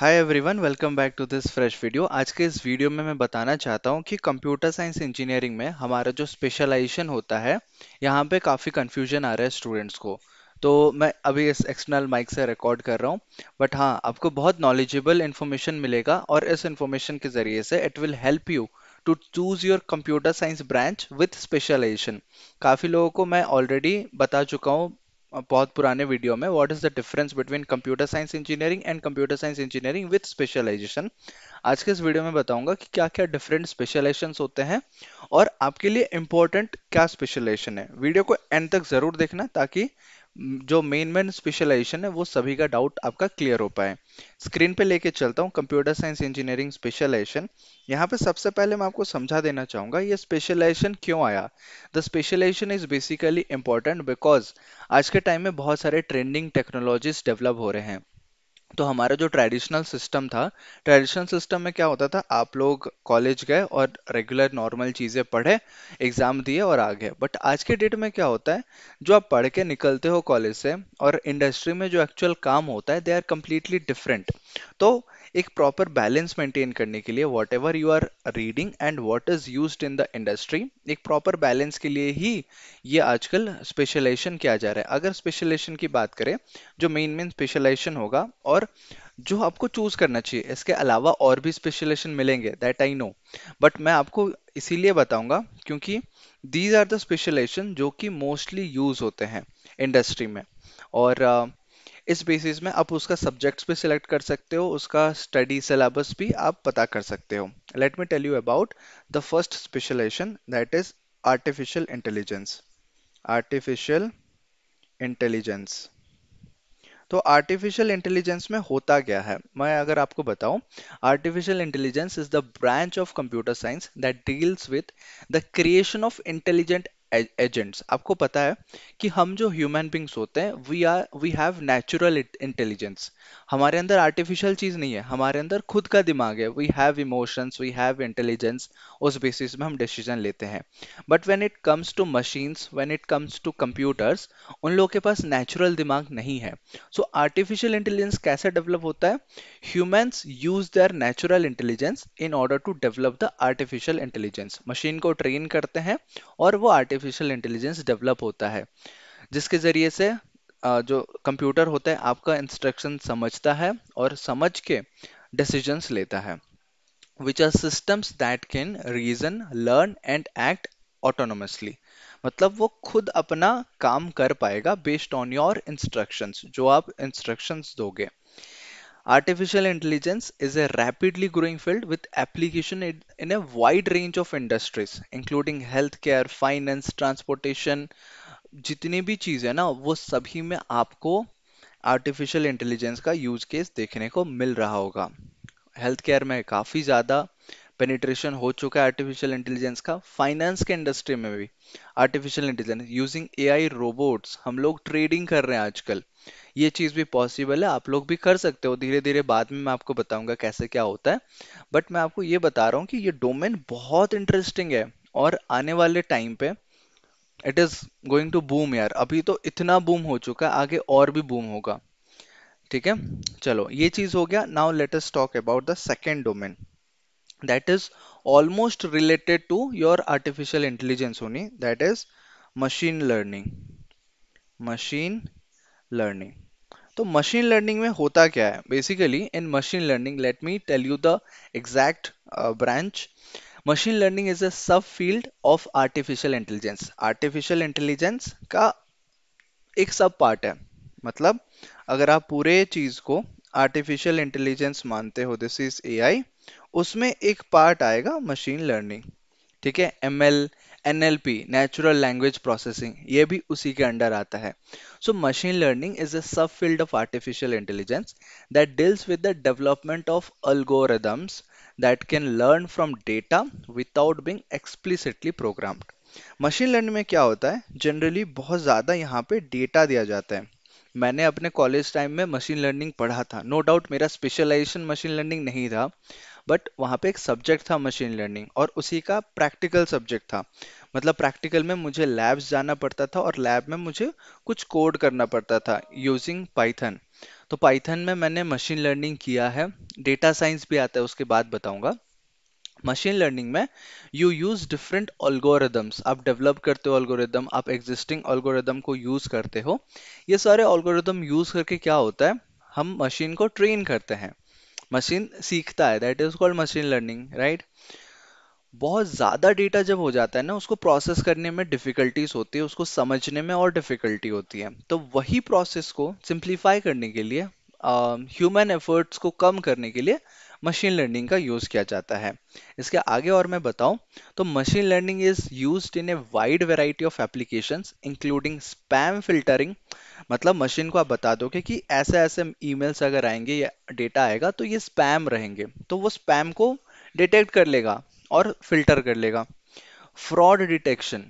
hi everyone welcome back to this fresh video आज के इस वीडियो में मैं बताना चाहता हूँ कि कंप्यूटर साइंस इंजीनियरिंग में हमारा जो स्पेशलाइजेशन होता है यहाँ पे काफ़ी कंफ्यूजन आ रहा है स्टूडेंट्स को तो मैं अभी इस एक्सटर्नल माइक से रिकॉर्ड कर रहा हूँ बट हाँ आपको बहुत नॉलेजेबल इन्फॉर्मेशन मिलेगा और इस इन्फॉर्मेशन के ज़रिए से it will help you to choose your computer science branch with specialization काफ़ी लोगों को मैं ऑलरेडी बता चुका हूँ बहुत पुराने वीडियो में what is the difference between computer science engineering and computer science engineering with specialization आज के इस वीडियो में बताऊंगा कि क्या क्या डिफरेंट स्पेशलाइजेशन होते हैं और आपके लिए इंपॉर्टेंट क्या स्पेशलाइजेशन है वीडियो को एंड तक जरूर देखना ताकि जो मेन मेन स्पेशलाइजेशन है वो सभी का डाउट आपका क्लियर हो पाए स्क्रीन पे लेके चलता हूँ कंप्यूटर साइंस इंजीनियरिंग स्पेशलाइजेशन यहाँ पे सबसे पहले मैं आपको समझा देना चाहूँगा ये स्पेशलाइजेशन क्यों आया the specialization is basically important because आज के टाइम में बहुत सारे ट्रेंडिंग टेक्नोलॉजीज डेवलप हो रहे हैं तो हमारा जो ट्रेडिशनल सिस्टम था ट्रेडिशनल सिस्टम में क्या होता था आप लोग कॉलेज गए और रेगुलर नॉर्मल चीज़ें पढ़े एग्ज़ाम दिए और आ गए बट आज के डेट में क्या होता है जो आप पढ़ के निकलते हो कॉलेज से और इंडस्ट्री में जो एक्चुअल काम होता है दे आर कम्प्लीटली डिफरेंट तो एक प्रॉपर बैलेंस मेंटेन करने के लिए whatever you are reading and what is use in the industry एक प्रॉपर बैलेंस के लिए ही ये आजकल स्पेशलाइजेशन किया जा रहा है अगर स्पेशलाइजेशन की बात करें जो मेन मेन स्पेशलाइजेशन होगा और जो आपको चूज करना चाहिए इसके अलावा और भी स्पेशलाइजेशन मिलेंगे दैट आई नो बट मैं आपको इसीलिए बताऊंगा क्योंकि दीज आर द स्पेशलाइजेशन जो कि मोस्टली यूज होते हैं इंडस्ट्री में और uh, इस बेसिस में आप उसका सब्जेक्ट्स भी सिलेक्ट कर सकते हो उसका स्टडी सिलेबस भी आप पता कर सकते हो let me tell you about the first specialization that is artificial intelligence artificial intelligence तो आर्टिफिशियल इंटेलिजेंस में होता क्या है मैं अगर आपको बताऊं artificial intelligence is the branch of computer science that deals with the creation of intelligent agents e- आपको पता है कि हम जो ह्यूमन बींग्स होते हैं we are we have natural intelligence हमारे अंदर आर्टिफिशियल चीज़ नहीं है हमारे अंदर खुद का दिमाग है we have emotions we have intelligence उस बेसिस में हम डिसीजन लेते हैं but when it comes to machines when it comes to computers उन लोगों के पास नेचुरल दिमाग नहीं है सो आर्टिफिशियल इंटेलिजेंस कैसे डेवलप होता है humans use their natural intelligence in order to develop the artificial intelligence machine को ट्रेन करते हैं और वो आर्टिफिश आर्टिफिशियल इंटेलिजेंस डेवलप होता है जिसके ज़रिए से जो कंप्यूटर होता है आपका इंस्ट्रक्शन समझता है और समझ के डिसीजंस लेता है which are systems that can reason learn and act autonomously मतलब वो खुद अपना काम कर पाएगा बेस्ड ऑन योर इंस्ट्रक्शंस जो आप इंस्ट्रक्शंस दोगे Artificial intelligence is a rapidly growing field with application in a wide range of industries, including healthcare, finance, transportation, जितनी भी चीज़ है ना वो सभी में आपको आर्टिफिशियल इंटेलिजेंस का यूज केस देखने को मिल रहा होगा हेल्थ केयर में काफ़ी ज़्यादा पेनिट्रेशन हो चुका है आर्टिफिशियल इंटेलिजेंस का फाइनेंस के इंडस्ट्री में भी artificial intelligence using AI robots हम लोग ट्रेडिंग कर रहे हैं आजकल ये चीज़ भी पॉसिबल है आप लोग भी कर सकते हो धीरे धीरे बाद में मैं आपको बताऊंगा कैसे क्या होता है बट मैं आपको ये बता रहा हूँ कि ये डोमेन बहुत इंटरेस्टिंग है और आने वाले टाइम पे it is going to boom यार अभी तो इतना बूम हो चुका है आगे और भी बूम होगा ठीक है चलो ये चीज़ हो गया now let us talk about the second domain that is almost related to your artificial intelligence only that is machine learning machine learning तो मशीन लर्निंग में होता क्या है basically in machine learning let me tell you the exact branch machine learning is a सब field of artificial intelligence artificial intelligence का एक सब part है मतलब अगर आप पूरे चीज को आर्टिफिशियल इंटेलिजेंस मानते हो दिस इज एआई उसमें एक पार्ट आएगा मशीन लर्निंग ठीक है M L N L P natural language processing ये भी उसी के अंडर आता है so machine learning is a सब field of artificial intelligence that deals with the development of algorithms that can learn from data without being explicitly programmed machine learning में क्या होता है जनरली बहुत ज़्यादा यहाँ पे डेटा दिया जाता है मैंने अपने कॉलेज टाइम में मशीन लर्निंग पढ़ा था नो no डाउट मेरा स्पेशलाइजेशन मशीन लर्निंग नहीं था बट वहाँ पे एक सब्जेक्ट था मशीन लर्निंग और उसी का प्रैक्टिकल सब्जेक्ट था मतलब प्रैक्टिकल में मुझे लैब्स जाना पड़ता था और लैब में मुझे कुछ कोड करना पड़ता था यूजिंग पाइथन तो पाइथन में मैंने मशीन लर्निंग किया है डेटा साइंस भी आता है उसके बाद बताऊंगा मशीन लर्निंग में यू यूज डिफरेंट ऑल्गोरिदम्स आप डेवलप करते हो ऑल्गोरिदम आप एग्जिस्टिंग ऑल्गोरिदम को यूज करते हो ये सारे ऑल्गोरिदम यूज करके क्या होता है हम मशीन को ट्रेन करते हैं मशीन सीखता है that is called machine learning right बहुत ज़्यादा डेटा जब हो जाता है ना उसको प्रोसेस करने में डिफ़िकल्टीज होती है उसको समझने में और डिफ़िकल्टी होती है तो वही प्रोसेस को सिंप्लीफाई करने के लिए ह्यूमन uh, एफर्ट्स को कम करने के लिए मशीन लर्निंग का यूज़ किया जाता है इसके आगे और मैं बताऊं तो machine learning is used in a wide variety of applications including spam filtering मतलब मशीन को आप बता दोगे कि ऐसे ऐसे ईमेल्स अगर आएंगे या डेटा आएगा तो ये स्पैम रहेंगे तो वो स्पैम को डिटेक्ट कर लेगा और फिल्टर कर लेगा फ्रॉड डिटेक्शन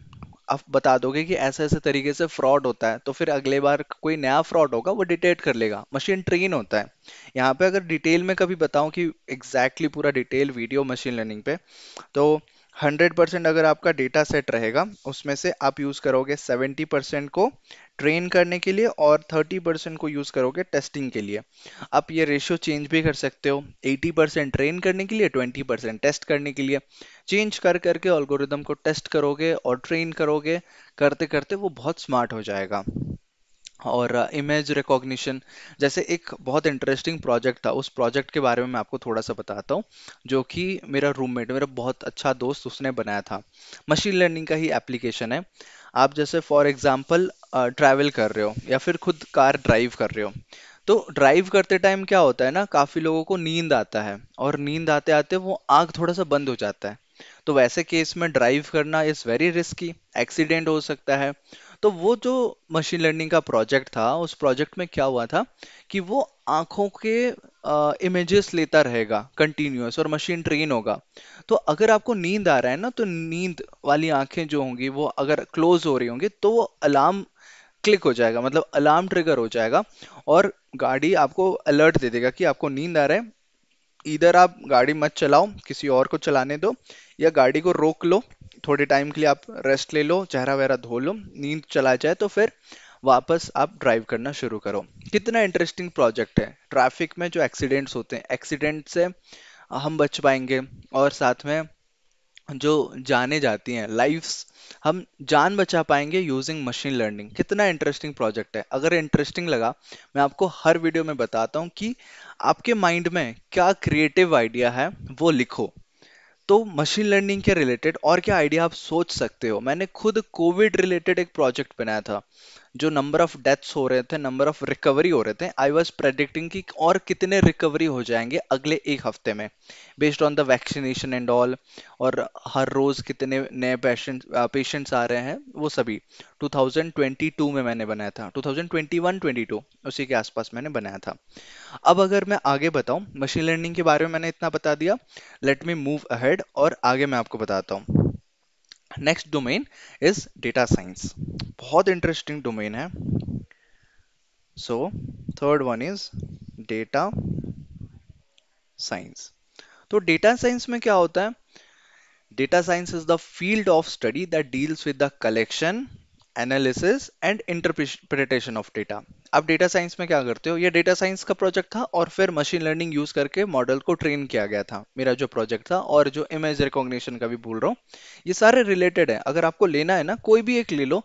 आप बता दोगे कि ऐसे ऐसे तरीके से फ्रॉड होता है तो फिर अगले बार कोई नया फ्रॉड होगा वो डिटेक्ट कर लेगा मशीन ट्रेन होता है यहाँ पे अगर डिटेल में कभी बताऊँ कि एग्जैक्टली exactly पूरा डिटेल वीडियो मशीन लर्निंग पे तो हंड्रेड परसेंट अगर आपका डेटा सेट रहेगा उसमें से आप यूज़ करोगे सेवेंटी परसेंट को ट्रेन करने के लिए और थर्टी परसेंट को यूज़ करोगे टेस्टिंग के लिए आप ये रेशियो चेंज भी कर सकते हो एटी परसेंट ट्रेन करने के लिए ट्वेंटी परसेंट टेस्ट करने के लिए चेंज कर करके ऑलगोरिदम को टेस्ट करोगे और ट्रेन करोगे करते करते वो बहुत स्मार्ट हो जाएगा और इमेज uh, रिकॉग्निशन जैसे एक बहुत इंटरेस्टिंग प्रोजेक्ट था उस प्रोजेक्ट के बारे में मैं आपको थोड़ा सा बताता हूँ जो कि मेरा रूममेट मेरा बहुत अच्छा दोस्त उसने बनाया था मशीन लर्निंग का ही एप्लीकेशन है आप जैसे फॉर एग्जाम्पल ट्रैवल कर रहे हो या फिर खुद कार ड्राइव कर रहे हो तो ड्राइव करते टाइम क्या होता है ना काफ़ी लोगों को नींद आता है और नींद आते आते वो आँख थोड़ा सा बंद हो जाता है तो वैसे केस में ड्राइव करना इज़ वेरी रिस्की एक्सीडेंट हो सकता है तो वो जो मशीन लर्निंग का प्रोजेक्ट था उस प्रोजेक्ट में क्या हुआ था कि वो आंखों के इमेजेस लेता रहेगा कंटिन्यूस और मशीन ट्रेन होगा तो अगर आपको नींद आ रहा है ना तो नींद वाली आंखें जो होंगी वो अगर क्लोज हो रही होंगी तो वो अलार्म क्लिक हो जाएगा मतलब अलार्म ट्रिगर हो जाएगा और गाड़ी आपको अलर्ट दे देगा कि आपको नींद आ रहा है इधर आप गाड़ी मत चलाओ किसी और को चलाने दो या गाड़ी को रोक लो थोड़े टाइम के लिए आप रेस्ट ले लो चेहरा वगैरह धो लो नींद चला जाए तो फिर वापस आप ड्राइव करना शुरू करो कितना इंटरेस्टिंग प्रोजेक्ट है ट्रैफिक में जो एक्सीडेंट्स होते हैं एक्सीडेंट से हम बच पाएंगे और साथ में जो जाने जाती हैं लाइफ्स हम जान बचा पाएंगे यूजिंग मशीन लर्निंग कितना इंटरेस्टिंग प्रोजेक्ट है अगर इंटरेस्टिंग लगा मैं आपको हर वीडियो में बताता हूँ कि आपके माइंड में क्या क्रिएटिव आइडिया है वो लिखो तो मशीन लर्निंग के रिलेटेड और क्या आइडिया आप सोच सकते हो मैंने खुद कोविड रिलेटेड एक प्रोजेक्ट बनाया था जो नंबर ऑफ डेथ्स हो रहे थे नंबर ऑफ रिकवरी हो रहे थे आई वॉज प्रेडिक्टिंग कि और कितने रिकवरी हो जाएंगे अगले एक हफ्ते में based on the vaccination and all और हर रोज कितने नए पेशेंट पेशेंट्स आ रहे हैं वो सभी 2022 में मैंने बनाया था 2021-22 उसी के आसपास मैंने बनाया था अब अगर मैं आगे बताऊं मशीन लर्निंग के बारे में मैंने इतना बता दिया लेट मी मूव अहेड और आगे मैं आपको बताता हूँ next domain is data science बहुत इंटरेस्टिंग डोमेन है so third one is data science तो डेटा साइंस में क्या होता है data science is the field of study that deals with the collection analysis and interpretation of data आप data science में क्या करते हो ये डेटा साइंस का प्रोजेक्ट था और फिर मशीन लर्निंग यूज करके मॉडल को ट्रेन किया गया था मेरा जो प्रोजेक्ट था और जो इमेज रिकॉग्निशन का भी बोल रहा हूँ ये सारे रिलेटेड है अगर आपको लेना है ना कोई भी एक ले लो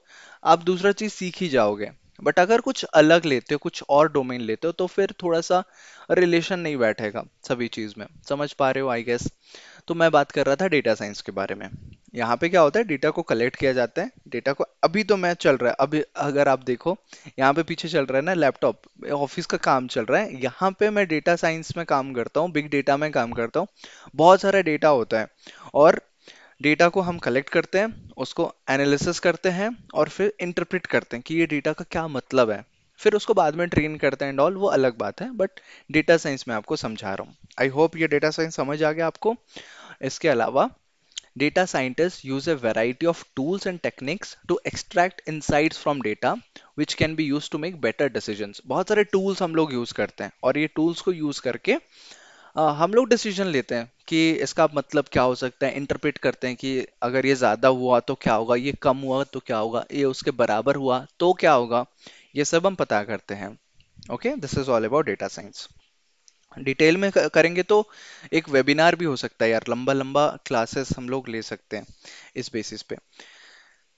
आप दूसरा चीज सीख ही जाओगे बट अगर कुछ अलग लेते हो कुछ और डोमेन लेते हो तो फिर थोड़ा सा रिलेशन नहीं बैठेगा सभी चीज में समझ पा रहे हो आई गेस तो मैं बात कर रहा था डेटा साइंस के बारे में यहाँ पे क्या होता है डेटा को कलेक्ट किया जाता है डेटा को अभी तो मैं चल रहा है अभी अगर आप देखो यहाँ पे पीछे चल रहा है ना लैपटॉप ऑफिस का काम चल रहा है यहाँ पे मैं डेटा साइंस में काम करता हूँ बिग डेटा में काम करता हूँ बहुत सारा डेटा होता है और डेटा को हम कलेक्ट करते हैं उसको एनालिसिस करते हैं और फिर इंटरप्रिट करते हैं कि ये डेटा का क्या मतलब है फिर उसको बाद में ट्रेन करते हैं एंड ऑल वो अलग बात है बट डेटा साइंस में आपको समझा रहा हूँ आई होप ये डेटा साइंस समझ आ गया आपको इसके अलावा data scientists use a variety of tools and techniques to extract insights from data which can be used to make better decisions बहुत सारे tools हम लोग use करते हैं और ये tools को use करके हम लोग डिसीजन लेते हैं कि इसका मतलब क्या हो सकता है इंटरप्रेट करते हैं कि अगर ये ज़्यादा हुआ तो क्या होगा ये कम हुआ तो क्या होगा ये उसके बराबर हुआ तो क्या होगा ये सब हम पता करते हैं okay this is all about data science detail में करेंगे तो एक वेबिनार भी हो सकता है यार लंबा लंबा क्लासेस हम लोग ले सकते हैं इस बेसिस पे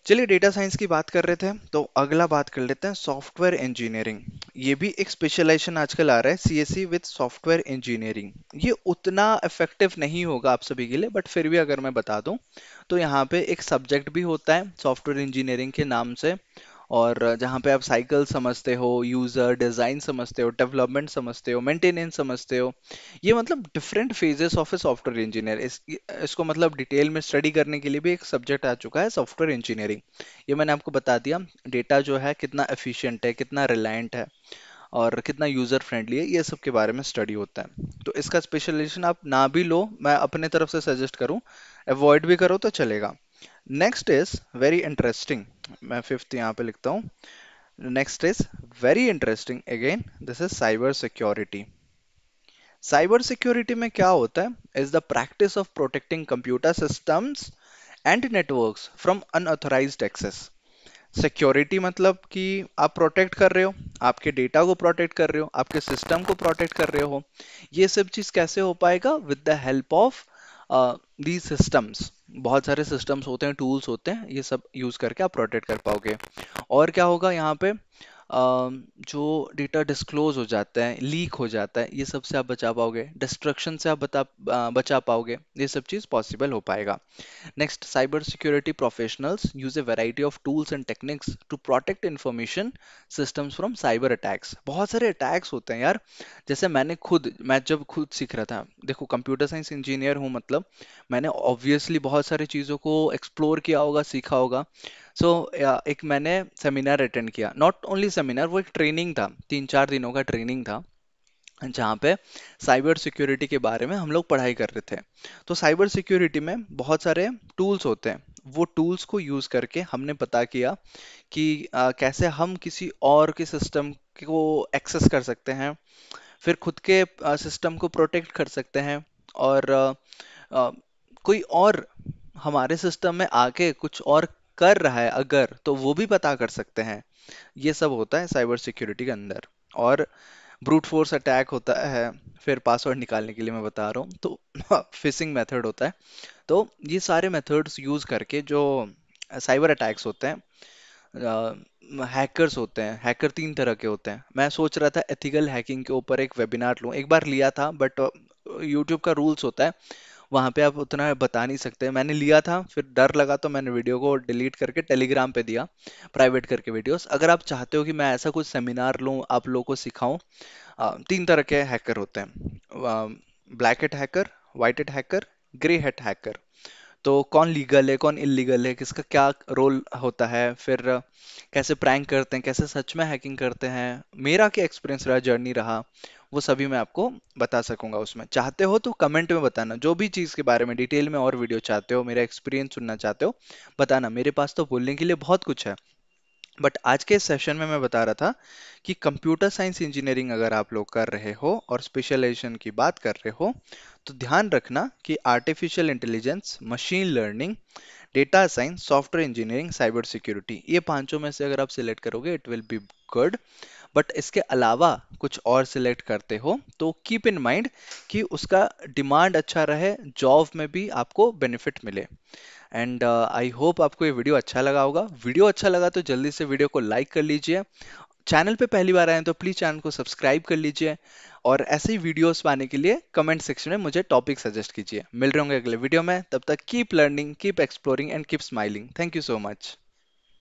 चलिए डेटा साइंस की बात कर रहे थे तो अगला बात कर लेते हैं सॉफ्टवेयर इंजीनियरिंग ये भी एक स्पेशलाइजेशन आजकल आ रहा है C S C with software engineering ये उतना इफेक्टिव नहीं होगा आप सभी के लिए बट फिर भी अगर मैं बता दूं तो यहाँ पे एक सब्जेक्ट भी होता है सॉफ्टवेयर इंजीनियरिंग के नाम से और जहाँ पे आप साइकिल समझते हो यूज़र डिज़ाइन समझते हो डेवलपमेंट समझते हो मेंटेनेंस समझते हो ये मतलब different phases of a software engineer इस इसको मतलब डिटेल में स्टडी करने के लिए भी एक सब्जेक्ट आ चुका है सॉफ्टवेयर इंजीनियरिंग ये मैंने आपको बता दिया डेटा जो है कितना एफिशियंट है कितना रिलायंट है और कितना यूज़र फ्रेंडली है ये सब के बारे में स्टडी होता है तो इसका स्पेशलाइजेशन आप ना भी लो मैं अपने तरफ से सजेस्ट करूँ अवॉइड भी करो तो चलेगा नेक्स्ट इज़ वेरी इंटरेस्टिंग मैं फिफ्थ यहाँ पे लिखता हूँ next is very interesting again this is cyber security cyber security में क्या होता है is the practice of protecting computer systems and networks from unauthorise access security मतलब कि आप प्रोटेक्ट कर रहे हो आपके डेटा को प्रोटेक्ट कर रहे हो आपके सिस्टम को प्रोटेक्ट कर रहे हो ये सब चीज़ कैसे हो पाएगा with the help of the systems बहुत सारे सिस्टम्स होते हैं टूल्स होते हैं ये सब यूज़ करके आप रोटेट कर पाओगे और क्या होगा यहाँ पे जो डेटा डिस्क्लोज हो जाता है लीक हो जाता है ये सब से आप बचा पाओगे डिस्ट्रक्शन से आप बता बचा पाओगे ये सब चीज़ पॉसिबल हो पाएगा next cyber security professionals use a variety of tools and techniques to protect information systems from cyber attacks बहुत सारे अटैक्स होते हैं यार जैसे मैंने खुद मैं जब खुद सीख रहा था देखो कंप्यूटर साइंस इंजीनियर हूँ मतलब मैंने ऑब्वियसली बहुत सारी चीज़ों को एक्सप्लोर किया होगा सीखा होगा सो so, एक मैंने सेमिनार अटेंड किया नॉट ओनली सेमिनार वो एक ट्रेनिंग था तीन चार दिनों का ट्रेनिंग था जहाँ पे साइबर सिक्योरिटी के बारे में हम लोग पढ़ाई कर रहे थे तो साइबर सिक्योरिटी में बहुत सारे टूल्स होते हैं वो टूल्स को यूज़ करके हमने पता किया कि आ, कैसे हम किसी और के सिस्टम को एक्सेस कर सकते हैं फिर खुद के आ, सिस्टम को प्रोटेक्ट कर सकते हैं और आ, कोई और हमारे सिस्टम में आके कुछ और कर रहा है अगर तो वो भी पता कर सकते हैं ये सब होता है साइबर सिक्योरिटी के अंदर और ब्रूट फोर्स अटैक होता है फिर पासवर्ड निकालने के लिए मैं बता रहा हूँ तो फिशिंग मेथड होता है तो ये सारे मेथड्स यूज़ करके जो साइबर अटैक्स होते हैं हैकर्स होते हैं हैकर तीन तरह के होते हैं मैं सोच रहा था एथिकल हैकिंग के ऊपर एक वेबिनार लूँ एक बार लिया था बट यूट्यूब का रूल्स होता है वहाँ पे आप उतना बता नहीं सकते मैंने लिया था फिर डर लगा तो मैंने वीडियो को डिलीट करके टेलीग्राम पे दिया प्राइवेट करके वीडियोस अगर आप चाहते हो कि मैं ऐसा कुछ सेमिनार लूँ आप लोगों को सिखाऊँ तीन तरह के हैकर होते हैं black hat hacker white hat hacker grey hat hacker तो कौन लीगल है कौन इलीगल है किसका क्या रोल होता है फिर कैसे प्रैंक करते हैं कैसे सच में हैकिंग करते हैं मेरा क्या एक्सपीरियंस रहा जर्नी रहा वो सभी मैं आपको बता सकूंगा उसमें चाहते हो तो कमेंट में बताना जो भी चीज़ के बारे में डिटेल में और वीडियो चाहते हो मेरा एक्सपीरियंस सुनना चाहते हो बताना मेरे पास तो बोलने के लिए बहुत कुछ है बट आज के सेशन में मैं बता रहा था कि कंप्यूटर साइंस इंजीनियरिंग अगर आप लोग कर रहे हो और स्पेशलाइजेशन की बात कर रहे हो तो ध्यान रखना कि artificial intelligence machine learning data science software engineering cyber security ये पांचों में से अगर आप सिलेक्ट करोगे it will be good but इसके अलावा कुछ और सिलेक्ट करते हो तो कीप इन माइंड कि उसका डिमांड अच्छा रहे जॉब में भी आपको बेनिफिट मिले एंड आई होप आपको ये वीडियो अच्छा लगा होगा वीडियो अच्छा लगा तो जल्दी से वीडियो को लाइक कर लीजिए चैनल पे पहली बार आए हैं तो प्लीज़ चैनल को सब्सक्राइब कर लीजिए और ऐसे ही वीडियोस पाने के लिए कमेंट सेक्शन में मुझे टॉपिक सजेस्ट कीजिए मिल रहे होंगे अगले वीडियो में तब तक keep learning keep exploring and keep smiling thank you so much